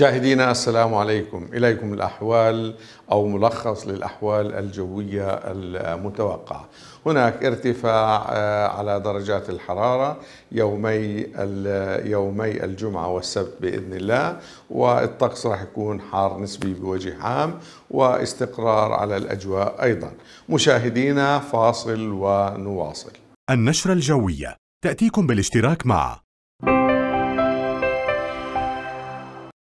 مشاهدينا السلام عليكم إليكم الأحوال أو ملخص للأحوال الجوية المتوقعة هناك ارتفاع آه، على درجات الحرارة يومي يومي الجمعة والسبت بإذن الله والطقس راح يكون حار نسبي بوجه عام واستقرار على الأجواء أيضا مشاهدينا فاصل ونواصل النشرة الجوية تأتيكم بالاشتراك مع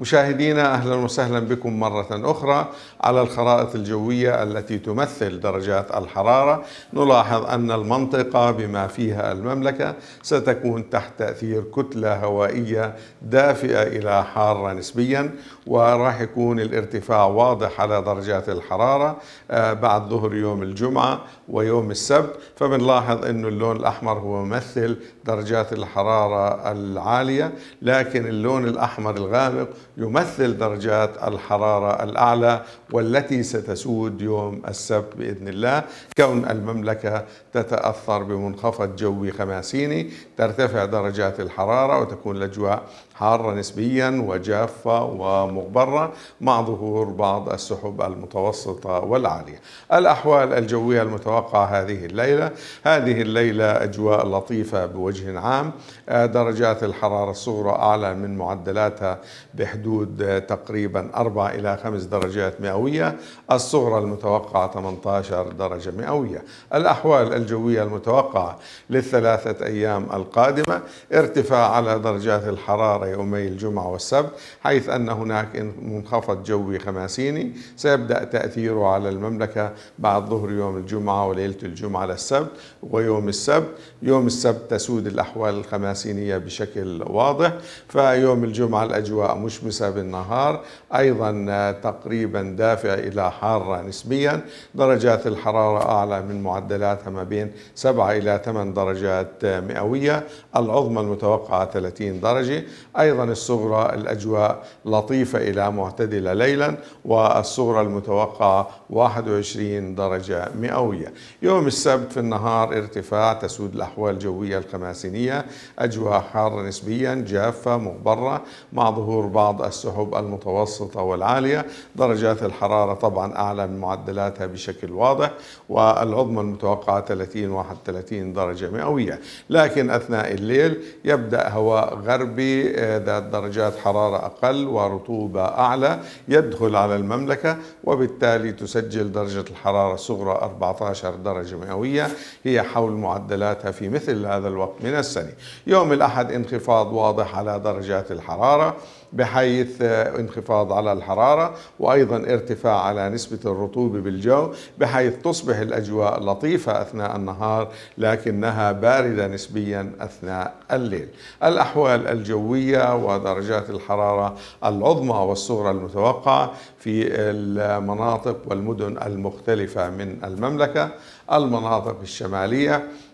مشاهدينا اهلا وسهلا بكم مره اخرى على الخرائط الجويه التي تمثل درجات الحراره نلاحظ ان المنطقه بما فيها المملكه ستكون تحت تاثير كتله هوائيه دافئه الى حاره نسبيا وراح يكون الارتفاع واضح على درجات الحراره آه، بعد ظهر يوم الجمعه ويوم السبت فبنلاحظ انه اللون الاحمر هو ممثل درجات الحراره العاليه لكن اللون الاحمر الغامق يمثل درجات الحرارة الأعلى والتي ستسود يوم السبت بإذن الله كون المملكة تتأثر بمنخفض جوي خماسيني ترتفع درجات الحرارة وتكون الأجواء حارة نسبيا وجافة ومغبرة مع ظهور بعض السحب المتوسطة والعالية الأحوال الجوية المتوقعة هذه الليلة هذه الليلة أجواء لطيفة بوجه عام درجات الحرارة الصغرى أعلى من معدلاتها بحدود بحدود تقريبا 4 إلى 5 درجات مئوية الصغرى المتوقعة 18 درجة مئوية الأحوال الجوية المتوقعة للثلاثة أيام القادمة ارتفاع على درجات الحرارة يومي الجمعة والسبت حيث أن هناك منخفض جوي خماسيني سيبدأ تأثيره على المملكة بعد ظهر يوم الجمعة وليلة الجمعة للسبت ويوم السبت يوم السبت تسود الأحوال الخماسينية بشكل واضح فيوم الجمعة الأجواء مشمسة مشمسة بالنهار أيضا آه، تقريبا دافئة إلى حارة نسبيا درجات الحرارة أعلى من معدلاتها ما بين 7 إلى 8 درجات آه، مئوية العظمى المتوقعة 30 درجة أيضا الصغرى الأجواء لطيفة إلى معتدلة ليلا والصغرى المتوقعة 21 درجة مئوية يوم السبت في النهار ارتفاع تسود الأحوال الجوية الخماسينية أجواء حارة نسبيا جافة مغبرة مع ظهور بعض السحب المتوسطة والعالية درجات الحرارة طبعا أعلى من معدلاتها بشكل واضح والعظمى المتوقعة 30 31 درجة مئوية لكن أثناء الليل يبدأ هواء غربي آه، ذات درجات حرارة أقل ورطوبة أعلى يدخل على المملكة وبالتالي تسجل درجة الحرارة الصغرى 14 درجة مئوية هي حول معدلاتها في مثل هذا الوقت من السنة يوم الأحد انخفاض واضح على درجات الحرارة بحيث آه، انخفاض على الحرارة وأيضا ارتفاع على نسبة الرطوبة بالجو بحيث تصبح الأجواء لطيفة أثناء النهار لكنها باردة نسبيا أثناء الليل الأحوال الجوية ودرجات الحرارة العظمى والصغرى المتوقعة في المناطق والمدن المختلفة من المملكة المناطق الشمالية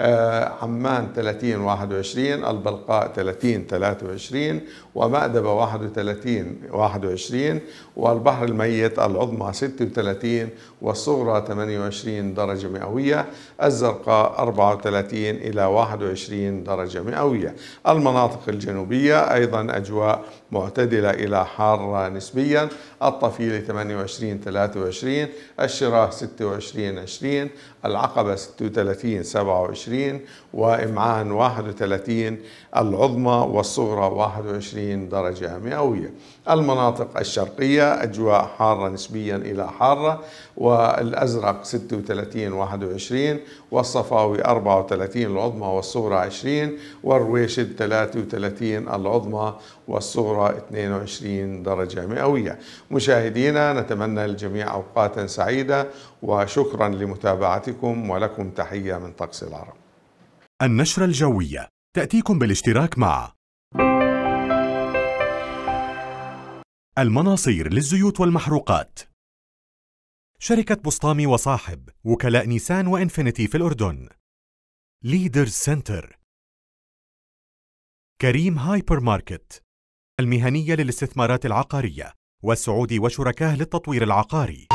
آه، عمان 30 21 البلقاء 30 23 ومأدبة 31 21 والبحر الميت العظمى 36 والصغرى 28 درجة مئوية الزرقاء 34 إلى 21 درجة مئوية المناطق الجنوبية أيضا أجواء معتدلة إلى حارة نسبيا الطفيلة 28 23 الشراه 26 20 العقبة 36 27 21 وإمعان 31 العظمى والصغرى 21 درجة مئوية المناطق الشرقية أجواء حارة نسبيا إلى حارة والأزرق 36 21 والصفاوي 34 العظمى والصغرى 20 والرويشد 33 العظمى والصغرى 22 درجة مئوية مشاهدينا نتمنى للجميع أوقاتا سعيدة وشكرا لمتابعتكم ولكم تحية من طقس العرب النشرة الجوية تأتيكم بالاشتراك مع المناصير للزيوت والمحروقات شركة بسطامي وصاحب وكلاء نيسان وإنفينيتي في الأردن ليدرز سنتر كريم هايبر ماركت المهنية للاستثمارات العقارية والسعودي وشركاه للتطوير العقاري